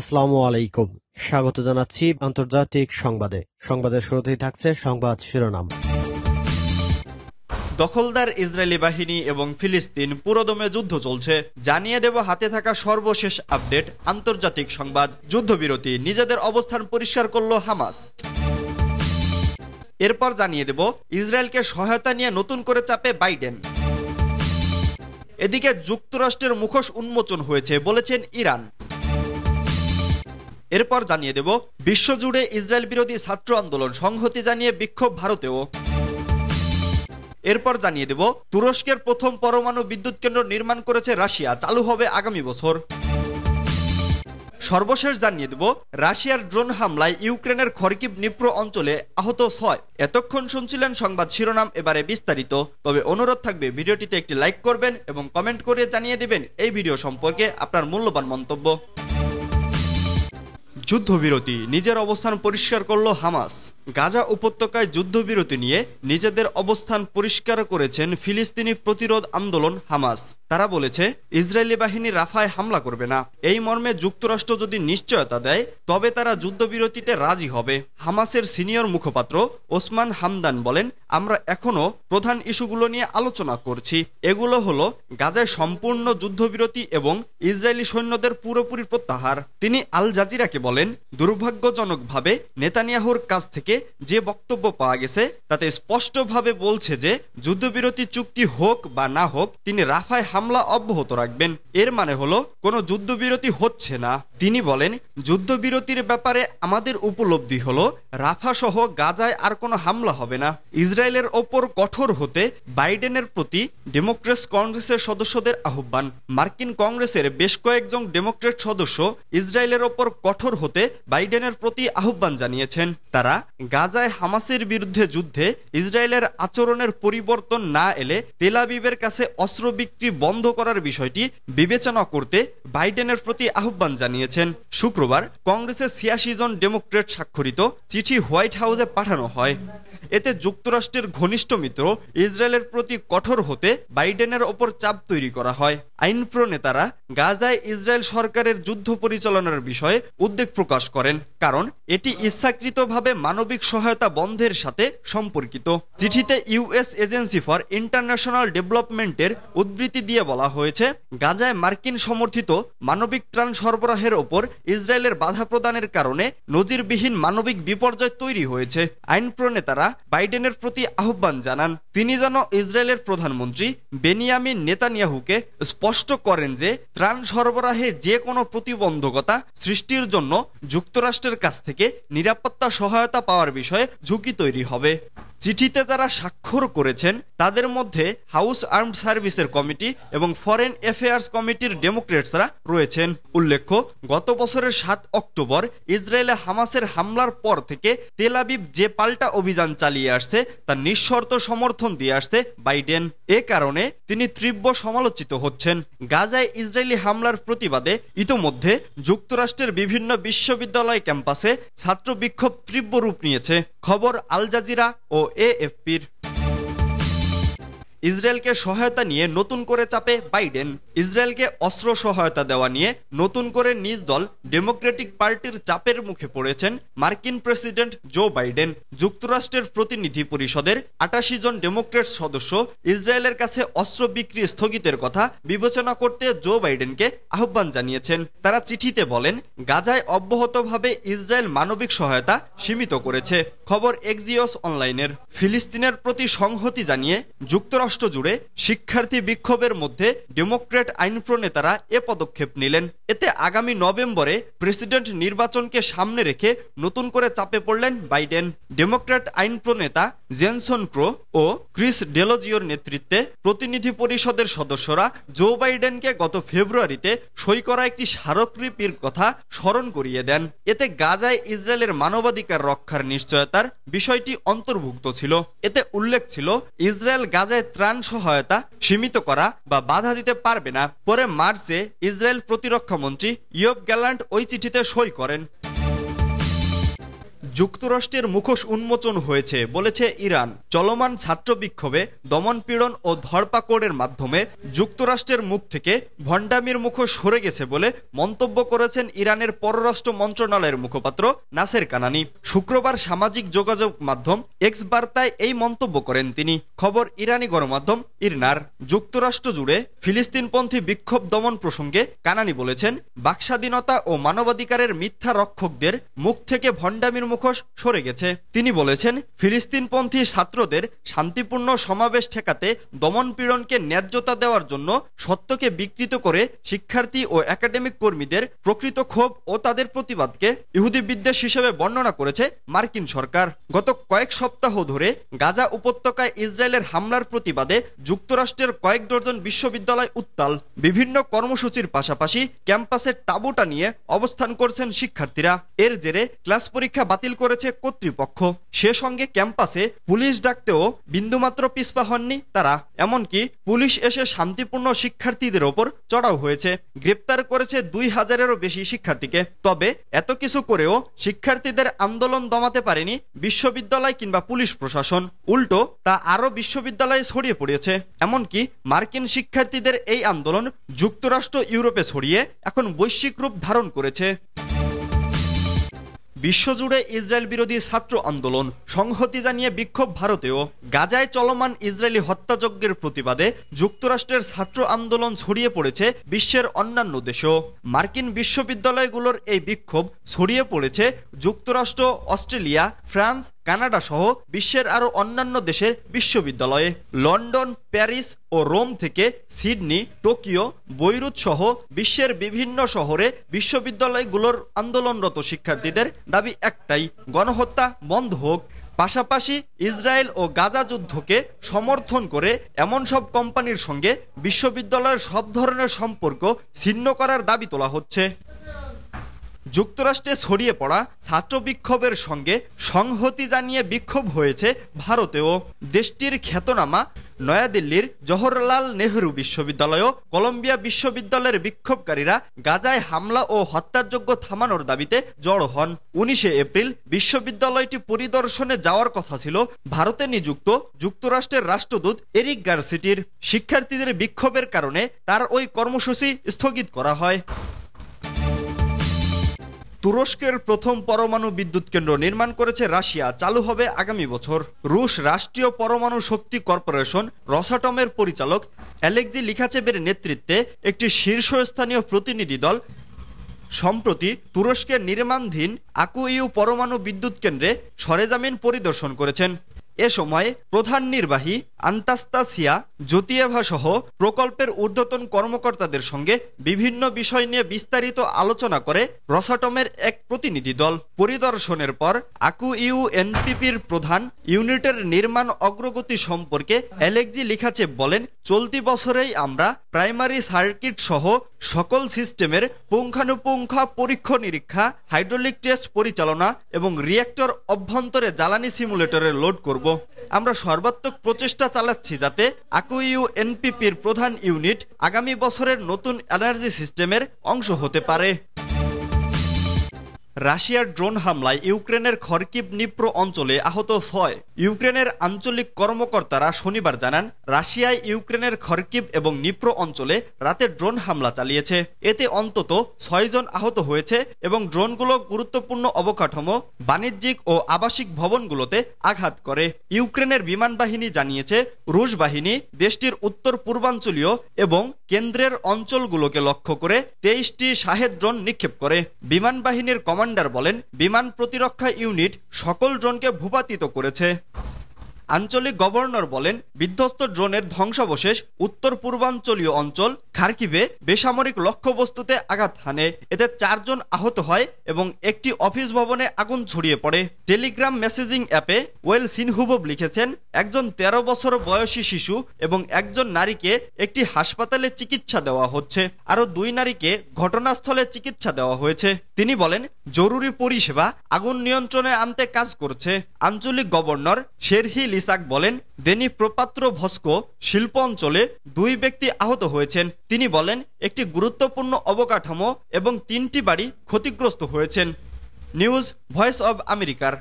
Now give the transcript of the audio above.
আসসালামু আলাইকুম স্বাগত জানাচ্ছি আন্তর্জাতিক সংবাদে সংবাদের শুরুতেই থাকছে সংবাদ শিরোনাম দখলদার ইসরায়েলি বাহিনী এবং ফিলিস্তিন পুরোদমে যুদ্ধ চলছে জানিয়ে দেব হাতে থাকা সর্বশেষ আপডেট আন্তর্জাতিক সংবাদ যুদ্ধবিরতি নিজেদের অবস্থান পরিষ্কার করল হামাস এরপর জানিয়ে দেব ইসরায়েলকে সহায়তা নিয়ে নতুন করে চাপে বাইডেন এদিকে যুক্তরাষ্ট্রের মুখোশ উন্মোচন হয়েছে বলেছেন ইরান এরপর জানিয়ে দেব বিশ্বজুড়ে ইসরায়েল বিরোধী ছাত্র আন্দোলন সংহতি জানিয়ে বিক্ষোভ ভারতেও এরপর জানিয়ে দেব তুরস্কের প্রথম পরমাণু বিদ্যুৎ কেন্দ্র নির্মাণ করেছে রাশিয়া চালু হবে আগামী বছর সর্বশেষ জানিয়ে দেব রাশিয়ার ড্রোন হামলায় ইউক্রেনের খরকিব নিপ্র অঞ্চলে আহত ছয় এতক্ষণ শুনছিলেন সংবাদ শিরোনাম এবারে বিস্তারিত তবে অনুরোধ থাকবে ভিডিওটিতে একটি লাইক করবেন এবং কমেন্ট করে জানিয়ে দেবেন এই ভিডিও সম্পর্কে আপনার মূল্যবান মন্তব্য যুদ্ধবিরতি নিজের অবস্থান পরিষ্কার করল হামাস গাজা উপত্যকায় যুদ্ধবিরতি নিয়ে নিজেদের অবস্থান পরিষ্কার করেছেন ফিলিস্তিনি প্রতিরোধ আন্দোলন হামাস তারা বলেছে ইসরায়েলি বাহিনী রাফায় হামলা করবে না এই মর্মে যুক্তরাষ্ট্র যদি নিশ্চয়তা দেয় তবে তারা যুদ্ধবিরতিতে রাজি হবে হামাসের সিনিয়র মুখপাত্র ওসমান হামদান বলেন আমরা এখনও প্রধান ইস্যুগুলো নিয়ে আলোচনা করছি এগুলো হলো গাজায় সম্পূর্ণ যুদ্ধবিরতি এবং ইসরায়েলি সৈন্যদের পুরোপুরি প্রত্যাহার তিনি আল জাজিরাকে বলেন দুর্ভাগ্যজনকভাবে নেতানিয়াহুর কাছ থেকে যে বক্তব্য পাওয়া গেছে তাতে স্পষ্টভাবে বলছে যে যুদ্ধবিরতি চুক্তি হোক বা না হোক তিনি রাফায় হামলা অব্যাহত রাখবেন এর মানে হলো কোনো যুদ্ধবিরতি হচ্ছে না তিনি বলেন যুদ্ধবিরতির ব্যাপারে আমাদের উপলব্ধি হল রাফাসহ গাজায় আর কোনো হামলা হবে না ইসরায়েলের ওপর কঠোর হতে বাইডেনের প্রতি ডেমোক্রেস কংগ্রেসের সদস্যদের আহ্বান মার্কিন কংগ্রেসের বেশ কয়েকজন ডেমোক্রেট সদস্য ইসরায়েলের ওপর কঠোর হতে বাইডেনের প্রতি আহ্বান জানিয়েছেন তারা গাজায় হামাসের বিরুদ্ধে যুদ্ধে ইসরায়েলের আচরণের পরিবর্তন না এলে তেলাবিবের কাছে অস্ত্র বিক্রি বন্ধ করার বিষয়টি বিবেচনা করতে বাইডেনের প্রতি আহ্বান জানিয়েছেন জানিয়েছেন শুক্রবার কংগ্রেসের ছিয়াশি জন ডেমোক্রেট স্বাক্ষরিত চিঠি হোয়াইট হাউসে পাঠানো হয় এতে যুক্তরাষ্ট্রের ঘনিষ্ঠ মিত্র ইসরায়েলের প্রতি কঠোর হতে বাইডেনের ওপর চাপ তৈরি করা হয় আইন প্রনেতারা গাজায় ইসরায়েল সরকারের যুদ্ধ পরিচালনার বিষয়ে উদ্বেগ প্রকাশ করেন কারণ এটি ইচ্ছাকৃতভাবে মানবিক সহায়তা বন্ধের সাথে সম্পর্কিত চিঠিতে ইউএস এজেন্সি ফর ইন্টারন্যাশনাল ডেভেলপমেন্টের উদ্বৃত্তি দিয়ে বলা হয়েছে গাজায় মার্কিন সমর্থিত মানবিক ত্রাণ সরবরাহের ওপর ইসরায়েলের বাধা প্রদানের কারণে নজিরবিহীন মানবিক বিপর্যয় তৈরি হয়েছে আইন প্রণেতারা বাইডেনের প্রতি আহ্বান জানান তিনি যেন ইসরায়েলের প্রধানমন্ত্রী বেনিয়ামিন নেতানিয়াহুকে স্পষ্ট করেন যে ত্রাণ সরবরাহে যে কোনো প্রতিবন্ধকতা সৃষ্টির জন্য যুক্তরাষ্ট্রের কাছ থেকে নিরাপত্তা সহায়তা পাওয়ার বিষয়ে ঝুঁকি তৈরি হবে চিঠিতে যারা স্বাক্ষর করেছেন তাদের মধ্যে হাউস আর্মড সার্ভিসের কমিটি এবং ফরেন অ্যাফেয়ার্স কমিটির ডেমোক্রেটসরা রয়েছেন উল্লেখ্য গত বছরের সাত অক্টোবর ইসরায়েলে হামাসের হামলার পর থেকে তেলাবিব যে পাল্টা অভিযান চালিয়ে আসছে তার নিঃশর্ত সমর্থন দিয়ে আসছে বাইডেন এ কারণে তিনি তীব্র সমালোচিত হচ্ছেন গাজায় ইসরায়েলি হামলার প্রতিবাদে ইতোমধ্যে যুক্তরাষ্ট্রের বিভিন্ন বিশ্ববিদ্যালয় ক্যাম্পাসে ছাত্র বিক্ষোভ তীব্র রূপ নিয়েছে খবর আল জাজিরা ও AFP'dir. ইসরায়েলকে সহায়তা নিয়ে নতুন করে চাপে বাইডেন ইসরায়েলকে অস্ত্র সহায়তা দেওয়া নিয়ে নতুন করে নিজ দল ডেমোক্রেটিক পার্টির চাপের মুখে পড়েছেন মার্কিন প্রেসিডেন্ট জো বাইডেন যুক্তরাষ্ট্রের প্রতিনিধি পরিষদের আটাশি জন ডেমোক্রেট সদস্য ইসরায়েলের কাছে অস্ত্র বিক্রি স্থগিতের কথা বিবেচনা করতে জো বাইডেনকে আহ্বান জানিয়েছেন তারা চিঠিতে বলেন গাজায় অব্যাহতভাবে ইসরায়েল মানবিক সহায়তা সীমিত করেছে খবর এক্সিওস অনলাইনের ফিলিস্তিনের প্রতি সংহতি জানিয়ে যুক্তরাষ্ট্র যুক্তরাষ্ট্র জুড়ে শিক্ষার্থী বিক্ষোভের মধ্যে ডেমোক্রেট প্রণেতারা এ পদক্ষেপ নিলেন এতে আগামী নভেম্বরে প্রেসিডেন্ট নির্বাচনকে সামনে রেখে নতুন করে চাপে পড়লেন বাইডেন ডেমোক্রেট প্রণেতা জেনসন ক্রো ও ক্রিস ডেলোজিওর নেতৃত্বে প্রতিনিধি পরিষদের সদস্যরা জো বাইডেনকে গত ফেব্রুয়ারিতে সই করা একটি স্মারকলিপির কথা স্মরণ করিয়ে দেন এতে গাজায় ইসরায়েলের মানবাধিকার রক্ষার নিশ্চয়তার বিষয়টি অন্তর্ভুক্ত ছিল এতে উল্লেখ ছিল ইসরায়েল গাজায় ত্রাণ সহায়তা সীমিত করা বা বাধা দিতে পারবে না পরে মার্চে ইসরায়েল প্রতিরক্ষা মন্ত্রী ইয়োব গ্যালান্ট ওই চিঠিতে সই করেন যুক্তরাষ্ট্রের মুখোশ উন্মোচন হয়েছে বলেছে ইরান চলমান ছাত্র বিক্ষোভে দমনপীড়ন ও ধরপাকড়ের মাধ্যমে যুক্তরাষ্ট্রের মুখ থেকে ভণ্ডামির মুখোশ সরে গেছে বলে মন্তব্য করেছেন ইরানের পররাষ্ট্র মন্ত্রণালয়ের মুখপাত্র নাসের কানানি শুক্রবার সামাজিক যোগাযোগ মাধ্যম এক্স বার্তায় এই মন্তব্য করেন তিনি খবর ইরানি গণমাধ্যম ইরনার যুক্তরাষ্ট্র জুড়ে ফিলিস্তিনপন্থী বিক্ষোভ দমন প্রসঙ্গে কানানি বলেছেন বাকস্বাধীনতা ও মানবাধিকারের মিথ্যা রক্ষকদের মুখ থেকে ভণ্ডামির মুখ মুখোশ সরে গেছে তিনি বলেছেন ফিলিস্তিনপন্থী ছাত্রদের শান্তিপূর্ণ সমাবেশ ঠেকাতে দমনপীড়নকে ন্যায্যতা দেওয়ার জন্য সত্যকে বিকৃত করে শিক্ষার্থী ও একাডেমিক কর্মীদের প্রকৃত ক্ষোভ ও তাদের প্রতিবাদকে ইহুদি বিদ্বেষ হিসেবে বর্ণনা করেছে মার্কিন সরকার গত কয়েক সপ্তাহ ধরে গাজা উপত্যকায় ইসরায়েলের হামলার প্রতিবাদে যুক্তরাষ্ট্রের কয়েক ডজন বিশ্ববিদ্যালয় উত্তাল বিভিন্ন কর্মসূচির পাশাপাশি ক্যাম্পাসের টাবুটা নিয়ে অবস্থান করছেন শিক্ষার্থীরা এর জেরে ক্লাস পরীক্ষা বাতিল বাতিল করেছে কর্তৃপক্ষ সে সঙ্গে ক্যাম্পাসে পুলিশ ডাকতেও বিন্দুমাত্র পিসপা হননি তারা এমনকি পুলিশ এসে শান্তিপূর্ণ শিক্ষার্থীদের ওপর চড়াও হয়েছে গ্রেপ্তার করেছে দুই হাজারেরও বেশি শিক্ষার্থীকে তবে এত কিছু করেও শিক্ষার্থীদের আন্দোলন দমাতে পারেনি বিশ্ববিদ্যালয় কিংবা পুলিশ প্রশাসন উল্টো তা আরও বিশ্ববিদ্যালয়ে ছড়িয়ে পড়েছে এমনকি মার্কিন শিক্ষার্থীদের এই আন্দোলন যুক্তরাষ্ট্র ইউরোপে ছড়িয়ে এখন বৈশ্বিক রূপ ধারণ করেছে বিশ্বজুড়ে ইসরায়েল বিরোধী ছাত্র আন্দোলন সংহতি জানিয়ে বিক্ষোভ ভারতেও গাজায় চলমান ইসরায়েলি হত্যাযজ্ঞের প্রতিবাদে যুক্তরাষ্ট্রের ছাত্র আন্দোলন ছড়িয়ে পড়েছে বিশ্বের অন্যান্য দেশেও মার্কিন বিশ্ববিদ্যালয়গুলোর এই বিক্ষোভ ছড়িয়ে পড়েছে যুক্তরাষ্ট্র অস্ট্রেলিয়া ফ্রান্স কানাডা সহ বিশ্বের আরও অন্যান্য দেশের বিশ্ববিদ্যালয়ে লন্ডন প্যারিস ও রোম থেকে সিডনি টোকিও বৈরুত সহ বিশ্বের বিভিন্ন শহরে বিশ্ববিদ্যালয়গুলোর আন্দোলনরত শিক্ষার্থীদের দাবি একটাই গণহত্যা বন্ধ হোক পাশাপাশি ইসরায়েল ও গাজা যুদ্ধকে সমর্থন করে এমন সব কোম্পানির সঙ্গে বিশ্ববিদ্যালয়ের সব ধরনের সম্পর্ক ছিন্ন করার দাবি তোলা হচ্ছে যুক্তরাষ্ট্রে ছড়িয়ে পড়া ছাত্র বিক্ষোভের সঙ্গে সংহতি জানিয়ে বিক্ষোভ হয়েছে ভারতেও দেশটির খ্যাতনামা নয়াদিল্লির জওহরলাল নেহরু বিশ্ববিদ্যালয় কলম্বিয়া বিশ্ববিদ্যালয়ের বিক্ষোভকারীরা গাজায় হামলা ও হত্যারযোগ্য থামানোর দাবিতে জড়ো হন উনিশে এপ্রিল বিশ্ববিদ্যালয়টি পরিদর্শনে যাওয়ার কথা ছিল ভারতে নিযুক্ত যুক্তরাষ্ট্রের রাষ্ট্রদূত এরিক গার্সিটির শিক্ষার্থীদের বিক্ষোভের কারণে তার ওই কর্মসূচি স্থগিত করা হয় তুরস্কের প্রথম পরমাণু বিদ্যুৎ কেন্দ্র নির্মাণ করেছে রাশিয়া চালু হবে আগামী বছর রুশ রাষ্ট্রীয় পরমাণু শক্তি কর্পোরেশন রসাটমের পরিচালক অ্যালেকজি লিখাচেবের নেতৃত্বে একটি শীর্ষস্থানীয় প্রতিনিধি দল সম্প্রতি তুরস্কের নির্মাণধীন আকুইউ পরমাণু বিদ্যুৎ কেন্দ্রে সরেজামিন পরিদর্শন করেছেন এ সময় প্রধান নির্বাহী আন্তাস্তাসিয়া জ্যোতিয়াভাসহ প্রকল্পের ঊর্ধ্বতন কর্মকর্তাদের সঙ্গে বিভিন্ন বিষয় নিয়ে বিস্তারিত আলোচনা করে রসাটমের এক প্রতিনিধি দল পরিদর্শনের পর আকু ইউ এনপিপির প্রধান ইউনিটের নির্মাণ অগ্রগতি সম্পর্কে অ্যালেক্সি লিখাচে বলেন চলতি বছরেই আমরা প্রাইমারি সার্কিট সহ সকল সিস্টেমের পুঙ্খানুপুঙ্খা পরীক্ষা নিরীক্ষা হাইড্রোলিক টেস্ট পরিচালনা এবং রিয়েক্টর অভ্যন্তরে জ্বালানি সিমুলেটরে লোড করব আমরা সর্বাত্মক প্রচেষ্টা চালাচ্ছি যাতে আকুইউ এনপিপির প্রধান ইউনিট আগামী বছরের নতুন এনার্জি সিস্টেমের অংশ হতে পারে রাশিয়ার ড্রোন হামলায় ইউক্রেনের খরকিব নিপ্র অঞ্চলে আহত হয় ইউক্রেনের আঞ্চলিক কর্মকর্তারা শনিবার জানান রাশিয়ায় ইউক্রেনের খরকিব এবং নিপ্র অঞ্চলে রাতে ড্রোন হামলা চালিয়েছে এতে অন্তত ছয়জন আহত হয়েছে এবং ড্রোনগুলো গুরুত্বপূর্ণ অবকাঠামো বাণিজ্যিক ও আবাসিক ভবনগুলোতে আঘাত করে ইউক্রেনের বিমান বাহিনী জানিয়েছে রুশ বাহিনী দেশটির উত্তর পূর্বাঞ্চলীয় এবং কেন্দ্রের অঞ্চলগুলোকে লক্ষ্য করে তেইশটি শাহেদ ড্রোন নিক্ষেপ করে বিমান বাহিনীর কমান কমান্ডার বলেন বিমান প্রতিরক্ষা ইউনিট সকল ড্রোনকে ভূপাতিত করেছে আঞ্চলিক গভর্নর বলেন বিধ্বস্ত ড্রোনের ধ্বংসাবশেষ উত্তর পূর্বাঞ্চলীয় অঞ্চল খার্কিবে বেসামরিক লক্ষ্যবস্তুতে আঘাত হানে এতে চারজন আহত হয় এবং একটি অফিস ভবনে আগুন ছড়িয়ে পড়ে টেলিগ্রাম মেসেজিং অ্যাপে ওয়েল সিনহুবব লিখেছেন একজন ১৩ বছর বয়সী শিশু এবং একজন নারীকে একটি হাসপাতালে চিকিৎসা দেওয়া হচ্ছে আরও দুই নারীকে ঘটনাস্থলে চিকিৎসা দেওয়া হয়েছে তিনি বলেন জরুরি পরিষেবা আগুন নিয়ন্ত্রণে আনতে কাজ করছে আঞ্চলিক গভর্নর শেরহিল ইসাক বলেন দেনি প্রপাত্র ভস্কো শিল্প অঞ্চলে দুই ব্যক্তি আহত হয়েছেন তিনি বলেন একটি গুরুত্বপূর্ণ অবকাঠামো এবং তিনটি বাড়ি ক্ষতিগ্রস্ত হয়েছেন নিউজ ভয়েস অব আমেরিকার